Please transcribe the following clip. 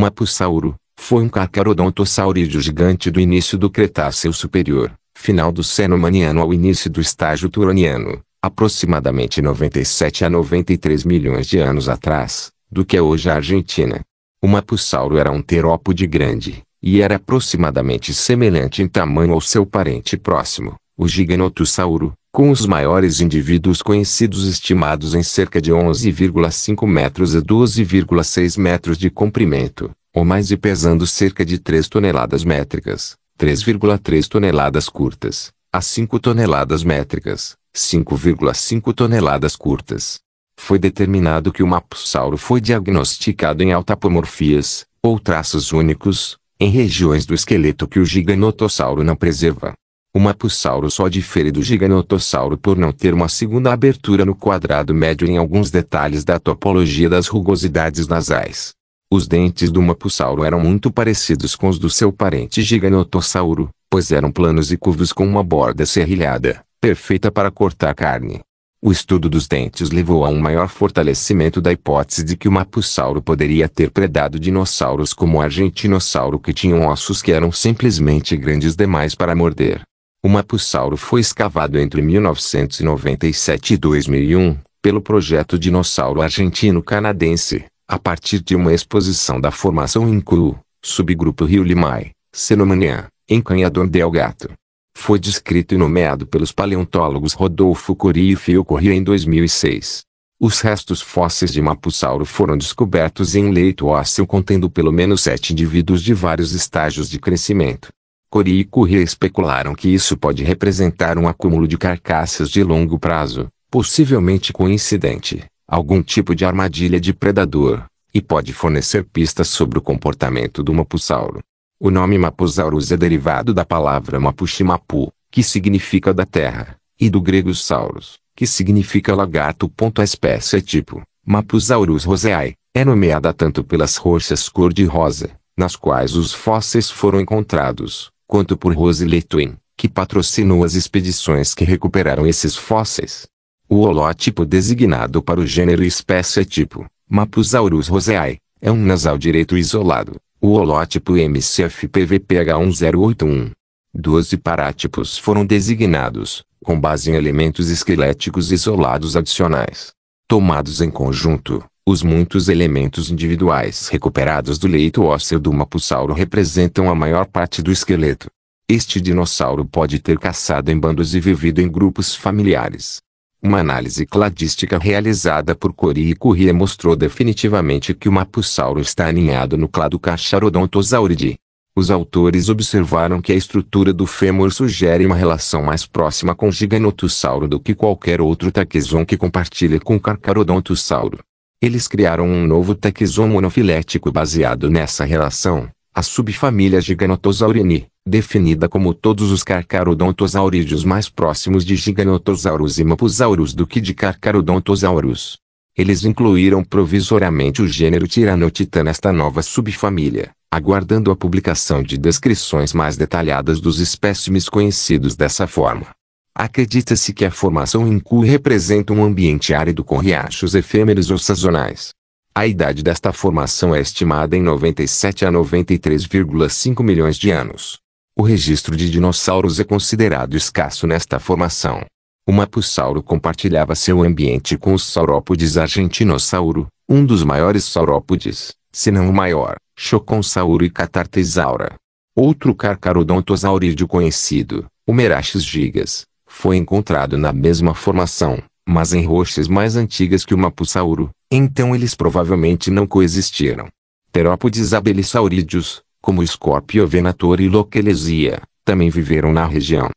Uma Pussauro, foi um carcarodontosaurídeo gigante do início do Cretáceo Superior, final do Cenomaniano ao início do estágio Turoniano, aproximadamente 97 a 93 milhões de anos atrás, do que é hoje a Argentina. O Mapusauro era um terópode grande, e era aproximadamente semelhante em tamanho ao seu parente próximo, o Giganotossauro, com os maiores indivíduos conhecidos estimados em cerca de 11,5 metros e 12,6 metros de comprimento, ou mais e pesando cerca de 3 toneladas métricas, 3,3 toneladas curtas, a 5 toneladas métricas, 5,5 toneladas curtas. Foi determinado que o mapsauro foi diagnosticado em altapomorfias, ou traços únicos, em regiões do esqueleto que o giganotossauro não preserva. O mapossauro só difere do Giganotossauro por não ter uma segunda abertura no quadrado médio em alguns detalhes da topologia das rugosidades nasais. Os dentes do mapossauro eram muito parecidos com os do seu parente Giganotossauro, pois eram planos e curvos com uma borda serrilhada, perfeita para cortar carne. O estudo dos dentes levou a um maior fortalecimento da hipótese de que o mapossauro poderia ter predado dinossauros como o Argentinossauro que tinham ossos que eram simplesmente grandes demais para morder. O Mapusauro foi escavado entre 1997 e 2001, pelo projeto Dinossauro Argentino-Canadense, a partir de uma exposição da formação Incu, subgrupo Rio Limay, Cenomania, em Canhador del Gato. Foi descrito e nomeado pelos paleontólogos Rodolfo Cori e Fio Corrêa em 2006. Os restos fósseis de Mapusauro foram descobertos em leito ósseo contendo pelo menos sete indivíduos de vários estágios de crescimento. Cori e Curry especularam que isso pode representar um acúmulo de carcaças de longo prazo, possivelmente coincidente, algum tipo de armadilha de predador, e pode fornecer pistas sobre o comportamento do mapusauro. O nome Mapusaurus é derivado da palavra Mapuximapu, que significa da terra, e do grego sauros, que significa lagarto. A espécie é tipo Mapusaurus roseae, é nomeada tanto pelas rochas cor-de-rosa, nas quais os fósseis foram encontrados, quanto por Rose Letwin, que patrocinou as expedições que recuperaram esses fósseis. O holótipo designado para o gênero espécie tipo Mapusaurus roseae, é um nasal direito isolado, o holótipo MCFPVPH1081. Doze parátipos foram designados, com base em elementos esqueléticos isolados adicionais, tomados em conjunto os muitos elementos individuais recuperados do leito ósseo do Mapussauro representam a maior parte do esqueleto. Este dinossauro pode ter caçado em bandos e vivido em grupos familiares. Uma análise cladística realizada por Cori e Curria mostrou definitivamente que o Mapussauro está aninhado no clado Cacharodontosauridae. Os autores observaram que a estrutura do fêmur sugere uma relação mais próxima com o Giganotossauro do que qualquer outro taquizon que compartilha com o Carcharodontosauro. Eles criaram um novo taxon monofilético baseado nessa relação, a subfamília Giganotosaurini, definida como todos os carcarodontosaurídeos mais próximos de Giganotosaurus e Mapusaurus do que de Carcarodontosaurus. Eles incluíram provisoriamente o gênero Tiranotitan nesta nova subfamília, aguardando a publicação de descrições mais detalhadas dos espécimes conhecidos dessa forma. Acredita-se que a formação em representa um ambiente árido com riachos efêmeros ou sazonais. A idade desta formação é estimada em 97 a 93,5 milhões de anos. O registro de dinossauros é considerado escasso nesta formação. O Mapusauro compartilhava seu ambiente com os saurópodes argentinossauro, um dos maiores saurópodes, se não o maior, Choconsauro e Catartesaura. Outro carcarodontosaurídeo conhecido, o meraxes gigas, foi encontrado na mesma formação, mas em rochas mais antigas que o Mapusauro, então eles provavelmente não coexistiram. Terópodes abelisaurídeos, como Scorpio venator e Loquelesia, também viveram na região.